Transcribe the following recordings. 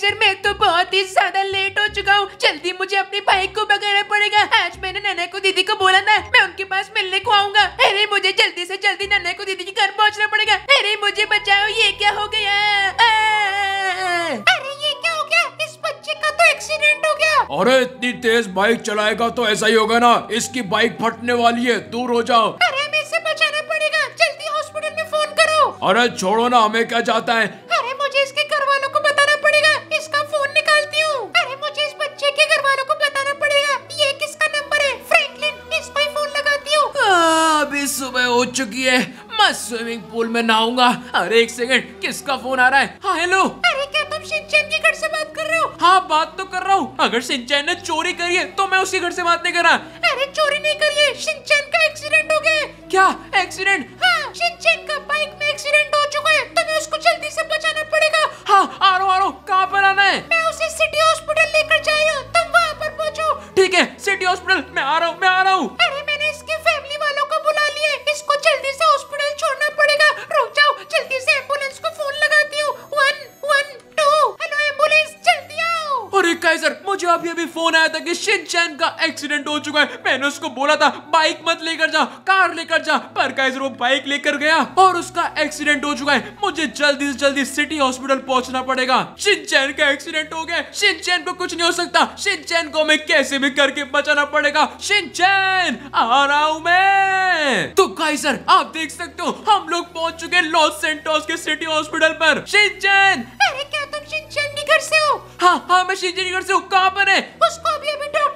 sir मैं तो बहुत ही ज्यादा लेट हो चुका हूँ जल्दी मुझे अपनी बाइक को बगाना पड़ेगा आज मैंने नन्हा को दीदी को बोला ना मैं उनके पास मिलने को आऊंगा अरे मुझे जल्दी से जल्दी नन्हा को दीदी के घर पहुँचना पड़ेगा अरे मुझे बचाओ ये क्या हो गया अरे ये क्या हो गया इस बच्चे का तो एक्सीडेंट हो गया अरे इतनी तेज बाइक चलाएगा तो ऐसा ही होगा ना इसकी बाइक फटने वाली है दूर हो जाओ अरे हमें इसे बचाना पड़ेगा जल्दी हॉस्पिटल में फोन करो अरे छोड़ो ना हमें क्या चाहता है चुकी है मैं स्विमिंग पूल में नहाऊंगा अरे एक सेकंड किसका फोन आ रहा है हाँ हेलो अरे क्या तुम सिंचन के घर से बात कर रहे हो हाँ बात तो कर रहा हूँ अगर सिंचन ने चोरी करी है तो मैं उसी घर से बात नहीं कर रहा अरे चोरी नहीं करी है सिंचन का एक्सीडेंट हो गया क्या एक्सीडेंट हाँ सिंचन का बाइक में एक्सीडेंट हो चुका है तुम्हें उसको जल्दी से बचाना पड़ेगा हाँ आ रो आ रो कहाँ पर आना है मैं उसे सिटी हॉस्पिटल लेकर जा तुम वहाँ पर पहुँचो ठीक है सिटी हॉस्पिटल मैं आ रहा हूँ मैं आ रहा हूँ फोन आया था कि शिनचैन का एक्सीडेंट हो चुका है मैंने उसको बोला था बाइक मत लेकर जा कार लेकर जा पर गाइस वो बाइक लेकर गया और उसका एक्सीडेंट हो चुका है मुझे जल्दी से जल्दी सिटी हॉस्पिटल पहुंचना पड़ेगा शिनचैन का एक्सीडेंट हो गया शिनचैन को कुछ नहीं हो सकता शिनचैन को मैं कैसे भी करके बचाना पड़ेगा शिनचैन आ रहा हूं मैं तो गाइस सर आप देख सकते हो हम लोग पहुंच चुके लॉस सेंटोस के सिटी हॉस्पिटल पर शिनचैन हाँ हाँ मैं श्रीजनगढ़ से कहां कहाँ पर है उसको अभी अभी डॉक्टर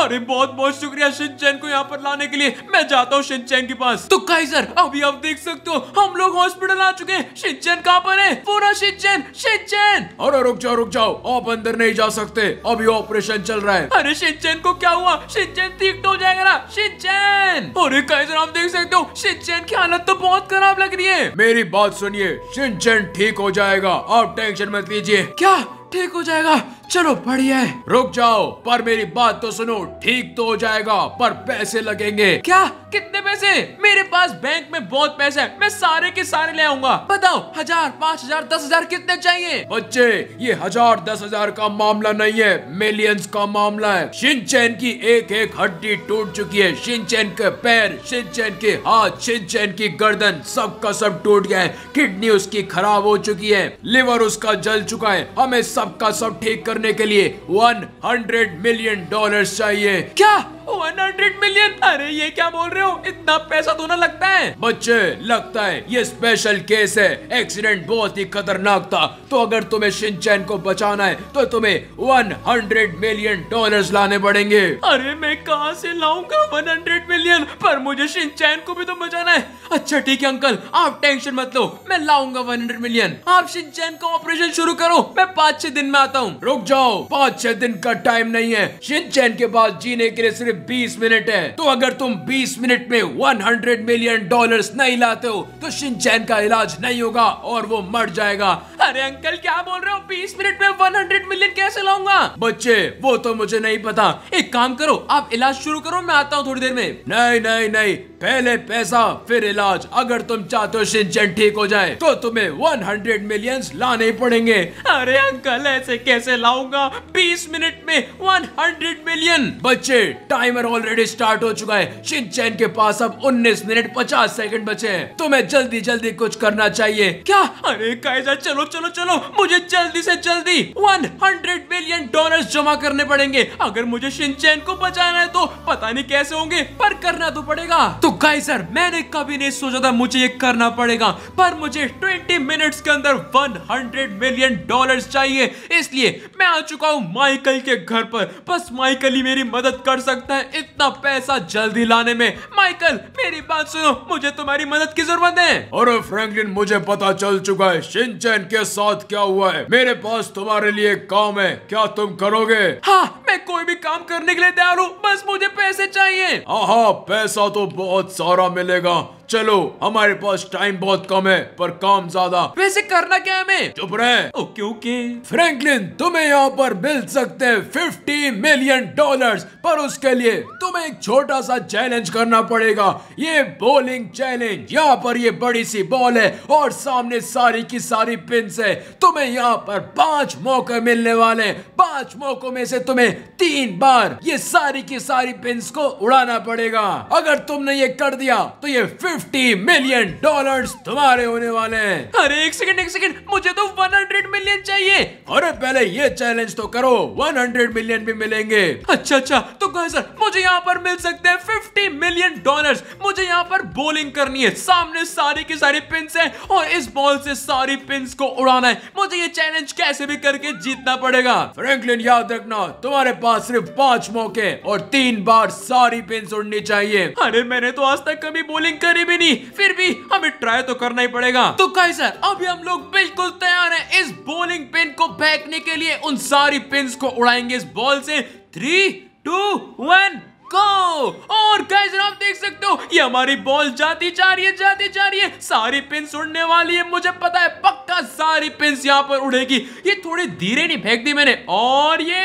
अरे बहुत बहुत शुक्रिया शिनचैन को यहाँ पर लाने के लिए मैं जाता हूँ शिनचैन के पास तो काइजर अभी आप देख सकते हो हम लोग हॉस्पिटल आ चुके हैं शिनचैन कहाँ पर है पूरा शिनचैन शिनचैन अरे रुक जाओ रुक जाओ आप अंदर नहीं जा सकते अभी ऑपरेशन चल रहा है अरे शिनचैन को क्या हुआ शिनचैन ठीक हो जाएगा ना शिनचैन अरे काइजर आप देख सकते हो शिनचैन की हालत तो बहुत खराब लग रही है मेरी बात सुनिए शिनचैन ठीक हो जाएगा आप टेंशन मत लीजिए क्या ठीक हो जाएगा चलो बढ़िया है रुक जाओ पर मेरी बात तो सुनो ठीक तो हो जाएगा पर पैसे लगेंगे क्या कितने पैसे मेरे पास बैंक में बहुत पैसे हैं मैं सारे के सारे ले आऊंगा बताओ हजार पाँच हजार दस हजार कितने चाहिए बच्चे ये हजार दस हजार का मामला नहीं है मिलियंस का मामला है शिनचैन की एक एक हड्डी टूट चुकी है शिनचैन के पैर शिनचैन के हाथ शिनचैन की गर्दन सब का सब टूट गया है किडनी उसकी खराब हो चुकी है लिवर उसका जल चुका है हमें सबका सब ठीक करना करने के लिए 100 मिलियन डॉलर चाहिए क्या 100 मिलियन अरे ये क्या बोल रहे हो इतना पैसा तो ना लगता है बच्चे लगता है ये स्पेशल केस है एक्सीडेंट बहुत ही खतरनाक था तो अगर तुम्हें शिनचैन को बचाना है तो तुम्हें 100 मिलियन डॉलर्स लाने पड़ेंगे अरे मैं कहाँ से लाऊंगा 100 मिलियन पर मुझे शिनचैन को भी तो बचाना है अच्छा ठीक है अंकल आप टेंशन मत लो मैं लाऊंगा वन मिलियन आप शिनचैन का ऑपरेशन शुरू करो मैं पाँच छह दिन में आता हूँ रुक जाओ पाँच छह दिन का टाइम नहीं है शिनचैन के पास जीने के लिए सिर्फ बीस मिनट है तो अगर तुम बीस मिनट में वन हंड्रेड मिलियन डॉलर नहीं लाते हो तो शिनचैन का इलाज नहीं होगा और वो मर जाएगा अरे अंकल क्या बोल रहे हो बीस मिनट में वन हंड्रेड मिलियन कैसे लाऊंगा बच्चे वो तो मुझे नहीं पता एक काम करो आप इलाज शुरू करो मैं आता हूँ थोड़ी देर में नहीं नहीं नहीं पहले पैसा फिर इलाज अगर तुम चाहते हो शिनचैन ठीक हो जाए तो तुम्हें वन हंड्रेड मिलियन लाने पड़ेंगे अरे अंकल ऐसे कैसे लाओ पाऊंगा 20 मिनट में 100 मिलियन बच्चे टाइमर ऑलरेडी स्टार्ट हो चुका है शिनचैन के पास अब 19 मिनट 50 सेकंड बचे हैं तुम्हें जल्दी जल्दी कुछ करना चाहिए क्या अरे कायजा चलो चलो चलो मुझे जल्दी से जल्दी 100 मिलियन डॉलर्स जमा करने पड़ेंगे अगर मुझे शिनचैन को बचाना है तो पता नहीं कैसे होंगे पर करना तो पड़ेगा तो कायसर मैंने कभी नहीं सोचा था मुझे ये करना पड़ेगा पर मुझे ट्वेंटी मिनट्स के अंदर वन मिलियन डॉलर्स चाहिए इसलिए मैं आ चुका हूँ माइकल के घर पर बस माइकल ही मेरी मदद कर सकता है इतना पैसा जल्दी लाने में माइकल मेरी बात सुनो मुझे तुम्हारी मदद की जरूरत है अरे फ्रैंकलिन मुझे पता चल चुका है शिनचैन के साथ क्या हुआ है मेरे पास तुम्हारे लिए काम है क्या तुम करोगे हाँ मैं कोई भी काम करने के लिए तैयार हूँ बस मुझे पैसे चाहिए हाँ पैसा तो बहुत सारा मिलेगा चलो हमारे पास टाइम बहुत कम है पर काम ज्यादा वैसे करना क्या हमें चुप रहे ओके ओके फ्रैंकलिन तुम्हें यहाँ पर मिल सकते हैं फिफ्टी मिलियन डॉलर्स पर उसके लिए तुम्हें एक छोटा सा चैलेंज करना पड़ेगा ये बोलिंग चैलेंज यहाँ पर ये बड़ी सी बॉल है और सामने सारी की सारी पिंस है तुम्हें यहाँ पर पांच मौके मिलने वाले पांच मौकों में से तुम्हें तीन बार ये सारी की सारी पिंस को उड़ाना पड़ेगा अगर तुमने ये कर दिया तो ये फिफ्टी फिफ्टी मिलियन डॉलर तुम्हारे होने वाले हैं अरे एक सेकंड एक सेकंड मुझे तो वन हंड्रेड मिलियन चाहिए अरे पहले ये चैलेंज तो करो वन हंड्रेड मिलियन भी मिलेंगे अच्छा अच्छा तो कहा सर मुझे यहाँ पर मिल सकते हैं फिफ्टी मिलियन डॉलर मुझे यहाँ पर बॉलिंग करनी है सामने सारी की सारी पिंस है और इस बॉल से सारी पिंस को उड़ाना है मुझे ये चैलेंज कैसे भी करके जीतना पड़ेगा फ्रेंकलिन याद रखना तुम्हारे पास सिर्फ पांच मौके और तीन बार सारी पिंस उड़नी चाहिए अरे मैंने तो आज तक कभी बॉलिंग करी भी नहीं फिर भी हमें ट्राई तो करना ही पड़ेगा तो सर अभी हम लोग बिल्कुल तैयार है इस बॉलिंग पिन को फेंकने के लिए उन सारी पिन को उड़ाएंगे इस बॉल से थ्री टू वन गो और गाइस आप देख सकते हो ये हमारी बॉल जाती जा रही है जाती जा रही है सारी पिन उड़ने वाली है मुझे पता है पक्का सारी पिन यहाँ पर उड़ेगी ये थोड़ी धीरे नहीं फेंक दी मैंने और ये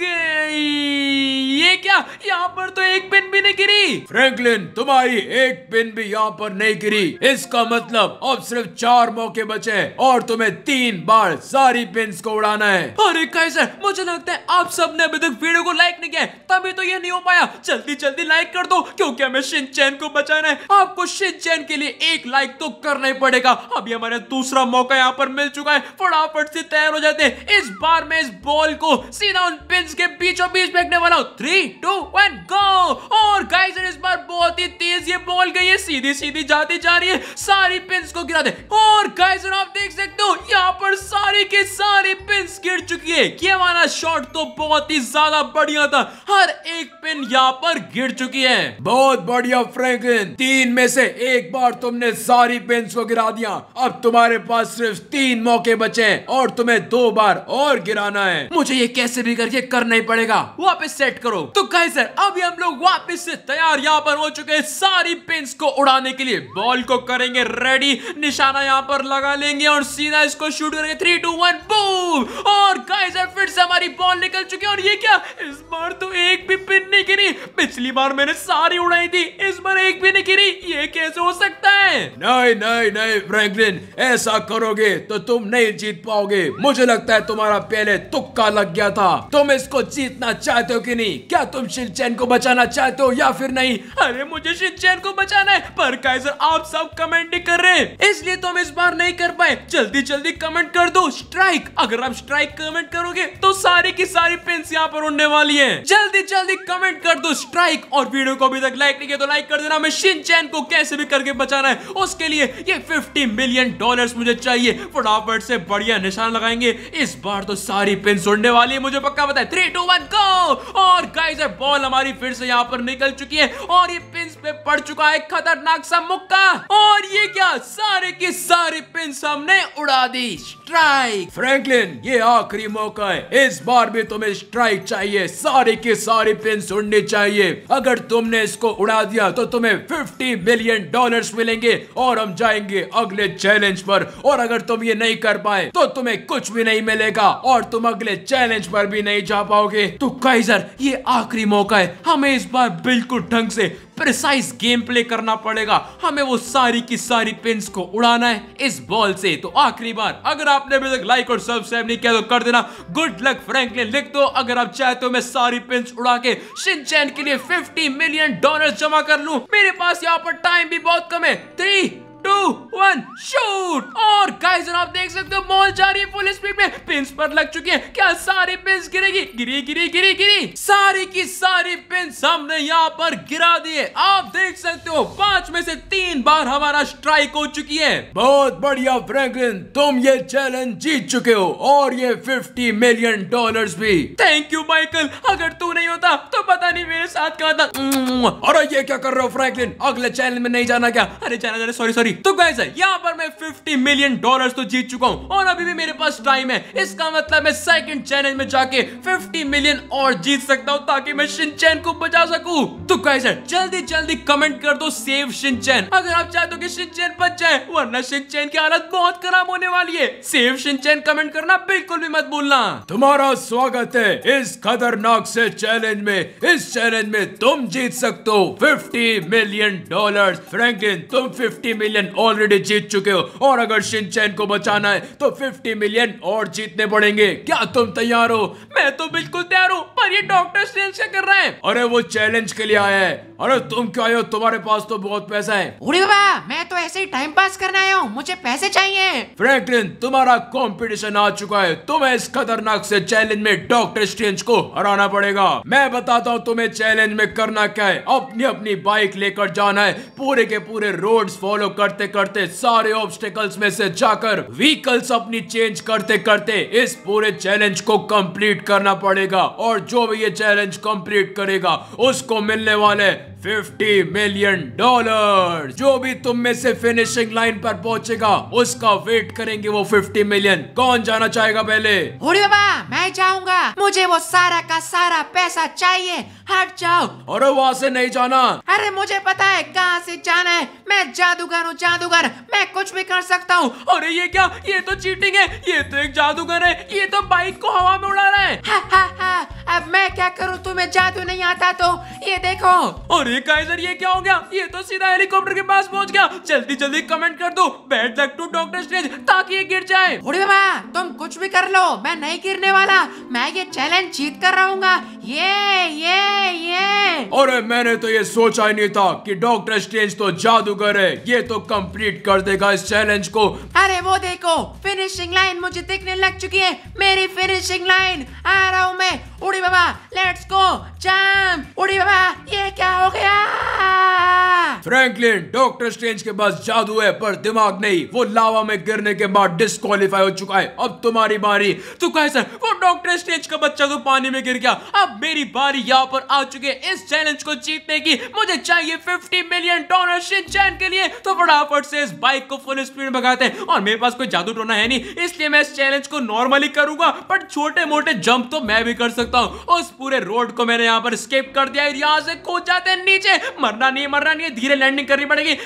ये क्या यहाँ पर तो एक पिन भी नहीं गिरी फ्रैंकलिन तुम्हारी एक पिन भी यहाँ पर नहीं गिरी इसका मतलब अब सिर्फ चार मौके बचे हैं और तुम्हें तीन बार सारी पिन को उड़ाना है अरे कैसे मुझे लगता है आप सबने अभी तक वीडियो को लाइक नहीं किया तभी तो ये नहीं हो पाया जल्दी जल्दी लाइक कर दो क्योंकि हमें शिनचैन को बचाना है आपको शिनचैन के लिए एक लाइक तो करना ही पड़ेगा अभी हमारे दूसरा मौका यहाँ पर मिल चुका है फटाफट से तैयार हो जाते हैं इस बार में इस बॉल को सीधा उन पिंस के बीचों बीच फेंकने वाला हूँ थ्री टू वन गो और गाइस इस बार बहुत ही तेज ये बॉल गई है सीधी सीधी जाती जा रही है सारी पिंस को गिरा दे और गाइस आप देख सकते हो यहाँ पर सारी के सारी पिंस गिर चुकी है ये वाला शॉट तो बहुत ही ज्यादा बढ़िया था हर एक पिन यहाँ पर गिर चुकी है बहुत बढ़िया फ्रैंकलिन तीन में से एक बार तुमने सारी पेंस को गिरा दिया अब तुम्हारे पास सिर्फ तीन मौके बचे हैं और तुम्हें दो बार और गिराना है मुझे ये कैसे भी करके करना ही पड़ेगा वापस सेट करो तो कहे सर अभी हम लोग वापस से तैयार यहाँ पर हो चुके हैं सारी पेंस को उड़ाने के लिए बॉल को करेंगे रेडी निशाना यहाँ पर लगा लेंगे और सीधा इसको शूट करेंगे थ्री टू वन बूम और गाइस फिर से हमारी बॉल निकल चुकी है और ये क्या इस बार तो एक भी पिन नहीं गिरी पिछली बार मैंने सारी उड़ाई थी इस बार एक भी नहीं गिरी ये कैसे हो सकता है नहीं नहीं नहीं फ्रैंकलिन ऐसा करोगे तो तुम नहीं जीत पाओगे मुझे लगता है तुम्हारा पहले तुक्का लग गया था तुम इसको जीतना चाहते हो कि नहीं क्या तुम शिनचैन को बचाना चाहते हो या फिर नहीं अरे मुझे शिनचैन को बचाना है पर काइजर आप सब कमेंट नहीं कर रहे हैं इसलिए तुम इस बार नहीं कर पाए जल्दी जल्दी कमेंट कर दो स्ट्राइक अगर आप स्ट्राइक कमेंट करोगे तो सारी की सारी पेंस यहाँ पर उड़ने वाली है जल्दी जल्दी कमेंट कर दो स्ट्राइक और वीडियो को अभी तक लाइक नहीं किया तो लाइक कर देना हमें शिनचैन को कैसे भी करके बचाना है उसके लिए ये 50 मिलियन डॉलर्स मुझे चाहिए फटाफट से बढ़िया निशान लगाएंगे इस बार तो सारी पिन सुनने वाली है मुझे पक्का बताए थ्री टू वन गो और गाइस बॉल हमारी फिर से यहाँ पर निकल चुकी है और ये पिन पे पड़ चुका है खतरनाक सा मुक्का और ये क्या सारे की सारी पिन हमने उड़ा दी स्ट्राइक फ्रैंकलिन ये आखिरी मौका है इस बार भी तुम्हें स्ट्राइक चाहिए सारी की सारी पिन सुननी चाहिए अगर तुमने इसको उड़ा दिया तो तुम्हें 50 मिलियन डॉलर्स मिलेंगे जाएंगे और हम जाएंगे अगले चैलेंज पर और अगर तुम ये नहीं कर पाए तो तुम्हें कुछ भी नहीं मिलेगा और तुम अगले चैलेंज पर भी नहीं जा पाओगे तो कई ये आखिरी मौका है हमें इस बार बिल्कुल ढंग से प्रिसाइज गेम प्ले करना पड़ेगा हमें वो सारी की सारी पिंस को उड़ाना है इस बॉल से तो आखिरी बार अगर आपने अभी तक लाइक और सब्सक्राइब नहीं किया तो कर देना गुड लक फ्रेंकली लिख दो अगर आप चाहे तो मैं सारी पिंस उड़ा के शिनचैन के लिए 50 मिलियन डॉलर जमा कर लूं मेरे पास यहाँ पर टाइम भी बहुत कम है थ्री टू वन शूट और गाइस आप देख सकते हो मॉल जा रही है फुल स्पीड में पिंस पर लग चुकी है क्या सारी पिंस गिरेगी गिरी गिरी गिरी गिरी सारी की सारी सामने यहाँ पर गिरा दिए आप देख सकते हो पांच में से तीन बार हमारा स्ट्राइक हो चुकी है बहुत बढ़िया फ्रैंकलिन तुम ये चैलेंज जीत चुके हो और ये फिफ्टी मिलियन डॉलर भी थैंक यू माइकल अगर तू नहीं होता तो पता नहीं मेरे साथ क्या था और ये क्या कर रहे हो फ्रैंकलिन अगले चैलेंज में नहीं जाना क्या अरे चैनल जाना सॉरी सॉरी तो कैसे यहाँ पर मैं फिफ्टी मिलियन डॉलर तो जीत चुका हूँ और अभी भी मेरे पास टाइम है इसका मतलब मैं सेकंड चैलेंज में जाके 50 मिलियन और जीत सकता हूँ ताकि मैं शिनचैन को बचा सकूं तो कैसे जल्दी जल्दी कमेंट कर दो सेव सिंचन अगर आप चाहते हो कि सिंचन बच जाए वरना सिंचन की हालत बहुत खराब होने वाली है सेव सिंचन कमेंट करना बिल्कुल भी मत भूलना तुम्हारा स्वागत है इस खतरनाक से चैलेंज में इस चैलेंज में तुम जीत सकते हो फिफ्टी मिलियन डॉलर फ्रैंकलिन तुम फिफ्टी मिलियन ऑलरेडी जीत चुके हो और अगर सिंचन को बचाना है तो फिफ्टी मिलियन और जीतने पड़ेंगे क्या तुम तैयार हो मैं तो बिल्कुल तैयार हूँ पर ये डॉक्टर कर रहे हैं अरे वो चैलेंज के लिए आया है अरे तुम क्या आयो तुम्हारे पास तो बहुत पैसा है उड़ी बाबा मैं तो ऐसे ही टाइम पास करने आया हूँ मुझे पैसे चाहिए फ्रैंकलिन तुम्हारा कंपटीशन आ चुका है तुम्हें इस खतरनाक से चैलेंज में डॉक्टर स्ट्रेंज को हराना पड़ेगा मैं बताता हूँ तुम्हें चैलेंज में करना क्या है अपनी अपनी बाइक लेकर जाना है पूरे के पूरे रोड फॉलो करते करते सारे ऑब्स्टेकल्स में से जाकर व्हीकल्स अपनी चेंज करते करते इस पूरे चैलेंज को कम्प्लीट करना पड़ेगा और जो भी ये चैलेंज कम्प्लीट करेगा उसको मिलने वाले फिफ्टी मिलियन डॉलर जो भी तुम में से फिनिशिंग लाइन पर पहुंचेगा उसका वेट करेंगे वो फिफ्टी मिलियन कौन जाना चाहेगा पहले बाबा मैं जाऊंगा मुझे वो सारा का सारा पैसा चाहिए हट जाओ अरे वहाँ से नहीं जाना अरे मुझे पता है कहाँ से जाना है मैं जादूगर हूँ जादूगर मैं कुछ भी कर सकता हूँ अरे ये क्या ये तो चीटिंग है ये तो एक जादूगर है ये तो बाइक को हवा में उड़ा रहा है हा, हा, हा, अब मैं क्या करूँ तुम्हें जादू नहीं आता तो ये देखो अरे अरे काइजर ये क्या हो गया ये तो सीधा हेलीकॉप्टर के पास पहुंच गया जल्दी जल्दी कमेंट कर दो bad luck to Doctor Strange ताकि ये गिर जाए बाबा तुम कुछ भी कर लो मैं नहीं गिरने वाला मैं ये चैलेंज जीत कर रहूंगा ये ये ये अरे मैंने तो ये सोचा ही नहीं था कि डॉक्टर स्ट्रेंज तो जादूगर है ये तो कंप्लीट कर देगा इस चैलेंज को अरे वो देखो फिनिशिंग लाइन मुझे दिखने लग चुकी है मेरी फिनिशिंग लाइन आ रहा हूँ मैं उड़ी बाबा लेट्स गो जंप उड़ी बाबा ये क्या हो गया फ्रैंकलिन डॉक्टर स्ट्रेंज के पास जादू है पर दिमाग नहीं वो लावा में गिरने के बाद डिस्कालीफाई हो चुका है अब तुम्हारी बारी तो कहे सर वो डॉक्टर स्ट्रेंज का बच्चा तो पानी में गिर गया अब मेरी बारी यहाँ पर आ चुकी है इस चैलेंज को जीतने की मुझे चाहिए 50 मिलियन डॉलर शिनचैन के लिए तो फटाफट से इस बाइक को फुल स्पीड भगाते हैं और मेरे पास कोई जादू टोना है नहीं इसलिए मैं इस चैलेंज को नॉर्मली करूंगा बट छोटे मोटे जंप तो मैं भी कर सकता सकता हूँ उस पूरे रोड को मैंने यहाँ पर स्केप कर दिया यहाँ से कूद जाते हैं नीचे मरना नहीं मरना नहीं धीरे लैंडिंग करनी पड़ेगी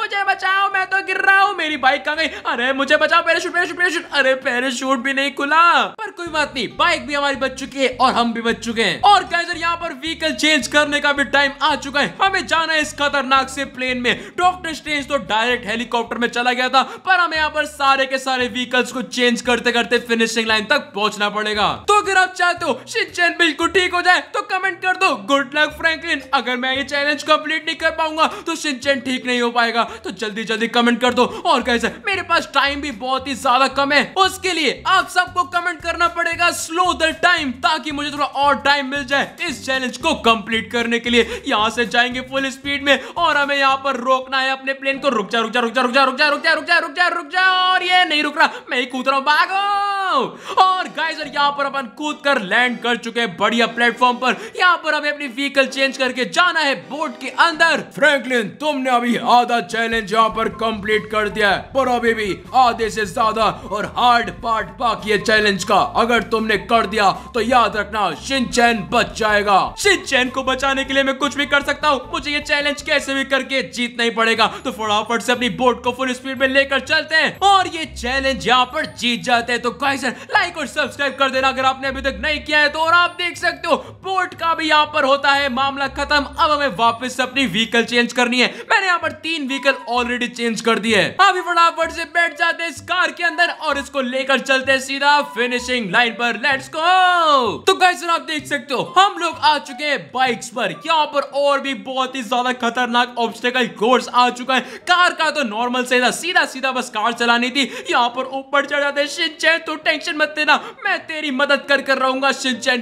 मुझे बचाओ मैं तो गिर रहा हूँ मेरी बाइक कहाँ गई अरे मुझे बचाओ पैराशूट पैराशूट पैराशूट अरे पैराशूट भी नहीं खुला पर कोई बात नहीं बाइक भी हमारी बच चुकी है और हम भी बच चुके हैं और कैसर यहाँ पर व्हीकल चेंज करने का भी टाइम आ चुका है हमें जाना है इस खतरनाक से प्लेन में डॉक्टर स्ट्रेंज तो डायरेक्ट हेलीकॉप्टर में चला गया था पर हमें यहाँ पर सारे के सारे व्हीकल्स को चेंज करते करते फिनिशिंग लाइन तक पहुंचना पड़ेगा तो अगर आप चाहते हो चैन बिल्कुल ठीक हो जाए तो कमेंट कर दो गुड लक फ्रैंकलिन अगर मैं ये चैलेंज कंप्लीट नहीं कर पाऊंगा तो सिंचन ठीक नहीं हो पाएगा तो जल्दी जल्दी कमेंट कर दो और कैसे मेरे पास टाइम भी बहुत ही ज्यादा कम है उसके लिए आप सबको कमेंट करना पड़ेगा स्लो द टाइम ताकि मुझे थोड़ा और टाइम मिल जाए इस चैलेंज को कंप्लीट करने के लिए यहाँ से जाएंगे फुल स्पीड में और हमें यहाँ पर रोकना है अपने प्लेन को रुक जा रुक जा रुक जा रुक जा रुक जा रुक जा रुक जा रुक जा रुक जा और ये नहीं रुक रहा मैं ही कूद रहा हूँ बागो और गाइजर यहाँ पर अपन कूद कर लैंड कर कर चुके हैं बढ़िया प्लेटफॉर्म पर यहाँ पर हमें अपनी व्हीकल चेंज करके जाना है बोट के अंदर फ्रैंकलिन तुमने अभी आधा चैलेंज यहाँ पर कंप्लीट कर दिया है पर अभी भी आधे से ज्यादा और हार्ड पार्ट बाकी है चैलेंज का अगर तुमने कर दिया तो याद रखना शिनचैन बच जाएगा शिनचैन को बचाने के लिए मैं कुछ भी कर सकता हूँ मुझे ये चैलेंज कैसे भी करके जीतना ही पड़ेगा तो फटाफट से अपनी बोट को फुल स्पीड में लेकर चलते हैं और ये चैलेंज यहाँ पर जीत जाते हैं तो लाइक और सब्सक्राइब कर देना अगर आपने अभी तक नहीं किया है तो और आप देख सकते हो पोर्ट का भी यहाँ पर होता है मामला खत्म अब हमें वापस अपनी व्हीकल चेंज करनी है मैंने यहाँ पर तीन व्हीकल ऑलरेडी चेंज कर दी है अभी फटाफट से बैठ जाते हैं इस कार के अंदर और इसको लेकर चलते सीधा फिनिशिंग लाइन पर लेट्स गो तो कैसे आप देख सकते हो हम लोग आ चुके हैं बाइक्स पर यहाँ पर और भी बहुत ही ज्यादा खतरनाक ऑब्स्टेकल कोर्स आ चुका है कार का तो नॉर्मल से था सीधा सीधा बस कार चलानी थी यहाँ पर ऊपर चढ़ जाते तो टेंशन मत देना मैं तेरी मदद कर कर रहूंगा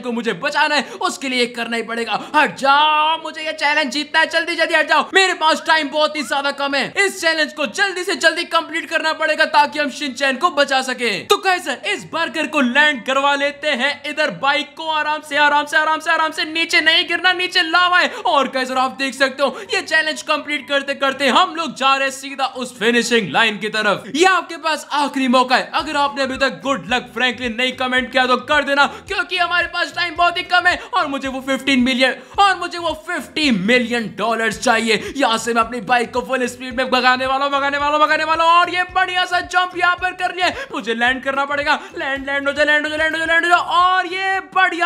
को मुझे बचाना है उसके लिए करना ही पड़ेगा हट हाँ, जाओ मुझे ये चैलेंज जीतना है जल्दी जल्दी हट जाओ मेरे पास टाइम बहुत ही ज्यादा कम है इस चैलेंज को जल्दी से जल्दी कंप्लीट करना पड़ेगा ताकि हम शिनचैन को बचा सके तो कैसे इस बर्गर को लैंड करवा लेते हैं इधर बाइक को आराम से आराम से आराम से आराम से नीचे नहीं गिरना नीचे लावा है और कैसे आप देख सकते हो ये चैलेंज कम्प्लीट करते करते हम लोग जा रहे सीधा उस फिनिशिंग लाइन की तरफ ये आपके पास आखिरी मौका है अगर आपने अभी तक गुड लक फ्रैंकलिन नहीं कमेंट किया तो कर देना क्योंकि हमारे पास टाइम बहुत ही कम है और मुझे वो 15 मिलियन और मुझे वो 50 मिलियन डॉलर्स चाहिए यहाँ से मैं अपनी बाइक को फुल स्पीड में भगाने वाला भगाने वाला भगाने वाला और ये बढ़िया सा जंप यहाँ पर कर लिया मुझे लैंड करना पड़ेगा लैंड लैंड हो जाए लैंड हो जाए लैंड हो जाए लैंड हो जाए और ये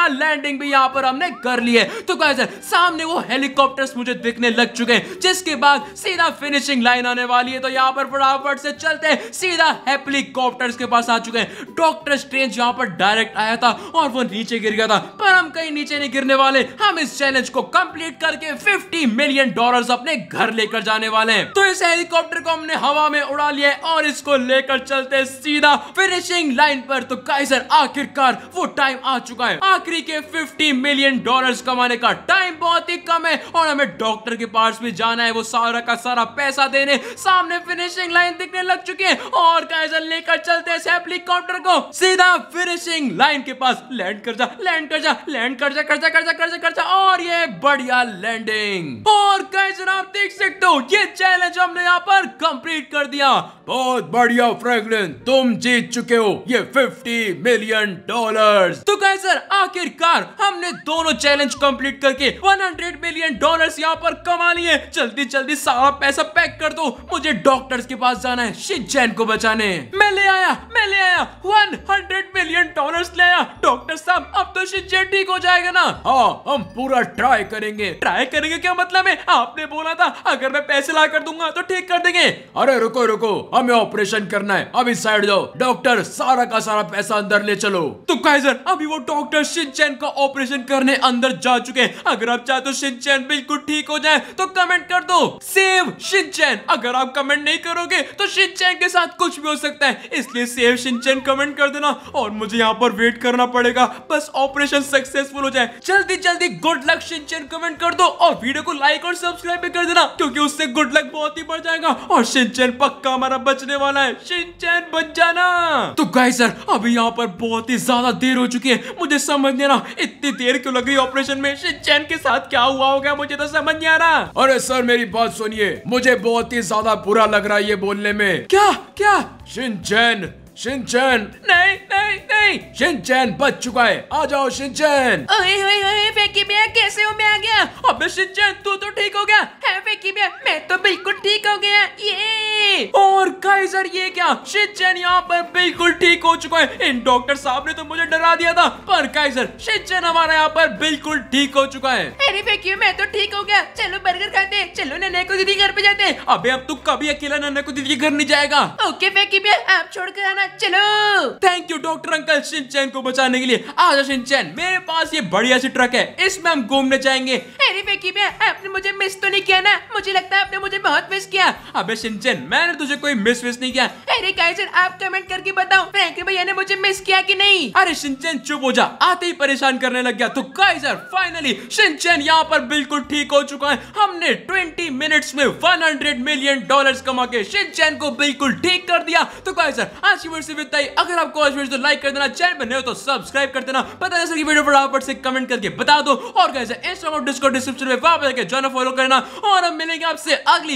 क्या लैंडिंग भी यहाँ पर हमने कर ली है तो गाइस सामने वो हेलीकॉप्टर्स मुझे दिखने लग चुके हैं जिसके बाद सीधा फिनिशिंग लाइन आने वाली है तो यहाँ पर फटाफट से चलते हैं सीधा हेलीकॉप्टर्स के पास आ चुके हैं डॉक्टर स्ट्रेंज यहाँ पर डायरेक्ट आया था और वो नीचे गिर गया था पर हम कहीं नीचे नहीं गिरने वाले हम इस चैलेंज को कंप्लीट करके 50 मिलियन डॉलर्स अपने घर लेकर जाने वाले हैं तो इस हेलीकॉप्टर को हमने हवा में उड़ा लिया और इसको लेकर चलते सीधा फिनिशिंग लाइन पर तो काइसर आखिरकार वो टाइम आ चुका है आखिरी सभी के 50 मिलियन डॉलर्स कमाने का टाइम बहुत ही कम है और हमें डॉक्टर के पास भी जाना है वो सारा का सारा पैसा देने सामने फिनिशिंग लाइन दिखने लग चुकी है और कैसे लेकर चलते हेलीकॉप्टर को सीधा फिनिशिंग लाइन के पास लैंड कर जा लैंड कर जा लैंड कर जा कर जा कर जा कर जा कर जा और ये बढ़िया लैंडिंग और कैसे आप देख सकते हो ये चैलेंज हमने यहाँ पर कंप्लीट कर दिया बहुत बढ़िया फ्रेगरेंस तुम जीत चुके हो ये 50 मिलियन डॉलर्स तो कैसे आखिर आखिरकार हमने दोनों चैलेंज कंप्लीट करके 100 मिलियन डॉलर्स यहाँ पर कमा लिए जल्दी जल्दी सारा पैसा पैक कर दो मुझे डॉक्टर्स के पास जाना है शिजैन को बचाने मैं ले आया मैं ले आया 100 मिलियन डॉलर्स ले आया डॉक्टर साहब अब तो शिजैन ठीक हो जाएगा ना हाँ हम पूरा ट्राई करेंगे ट्राई करेंगे क्या मतलब है आपने बोला था अगर मैं पैसे ला कर दूंगा तो ठीक कर देंगे अरे रुको रुको हमें ऑपरेशन करना है अभी साइड जाओ डॉक्टर सारा का सारा पैसा अंदर ले चलो तो कैसे अभी वो डॉक्टर शिनचैन का ऑपरेशन करने अंदर जा चुके हैं अगर आप चाहते हो तो शिनचैन बिल्कुल ठीक हो जाए तो कमेंट कर दो सेव शिनचैन अगर आप कमेंट नहीं करोगे तो शिनचैन के साथ कुछ भी हो सकता है इसलिए सेव शिनचैन कमेंट कर देना और मुझे यहाँ पर वेट करना पड़ेगा बस ऑपरेशन सक्सेसफुल हो जाए जल्दी जल्दी गुड लक शिनचैन कमेंट कर दो और वीडियो को लाइक और सब्सक्राइब भी कर देना क्योंकि उससे गुड लक बहुत ही बढ़ जाएगा और शिनचैन पक्का हमारा बचने वाला है शिनचैन बच जाना तो गाय सर अभी यहाँ पर बहुत ही ज्यादा देर हो चुकी है मुझे समझ नहीं है ना इतनी देर क्यों लग रही ऑपरेशन में शिनचैन के साथ क्या हुआ हो गया मुझे तो समझ नहीं आ रहा अरे सर मेरी बात सुनिए मुझे बहुत ही ज्यादा बुरा लग रहा है ये बोलने में क्या क्या शिनचैन शिनचैन नहीं नहीं नहीं शिनचैन बच चुका है आ जाओ शिनचैन ओए ओए मिया कैसे हो मैं आ गया अबे शिनचैन तू तो ठीक हो गया है फेंकी मिया मैं तो बिल्कुल ठीक हो गया ये और काइजर ये क्या शिचन यहाँ पर बिल्कुल ठीक हो चुका है इन डॉक्टर साहब ने तो मुझे डरा दिया था पर काइजर शिचन हमारा यहाँ पर बिल्कुल ठीक हो चुका है अरे फेंक्यू मैं तो ठीक हो गया चलो बर्गर खाते चलो नन्हे को दीदी घर पे जाते अबे अब तू कभी अकेला नन्हे को दीदी घर नहीं जाएगा ओके फेकी भैया आप छोड़ कर आना चलो thank you doctor uncle Shinchan को बचाने के लिए आज शिनचैन मेरे पास ये बढ़िया सी ट्रक है इसमें हम घूमने जाएंगे अरे फेकी भैया आपने मुझे मिस तो नहीं किया ना मुझे लगता है आपने बहुत मिस किया अबे सिंचन मैंने तुझे कोई मिस विस नहीं किया अरे कैसर आप कमेंट करके बताओ फ्रेंकी भैया ने मुझे मिस किया कि नहीं अरे सिंचन चुप हो जा आते ही परेशान करने लग गया तो कैसर फाइनली सिंचन यहाँ पर बिल्कुल ठीक हो चुका है हमने ट्वेंटी मिनट्स में 100 मिलियन डॉलर कमा के सिंचन को बिल्कुल ठीक कर दिया तो कैसर आज की वीडियो से बताइए अगर आपको आज वीडियो लाइक कर देना चैनल बने हो तो सब्सक्राइब कर देना पता नहीं सर की वीडियो फटाफट से कमेंट करके बता दो और कैसे इंस्टाग्राम डिस्कॉर्ड डिस्क्रिप्शन में वापस जाना फॉलो करना और हम मिलेंगे आपसे अगली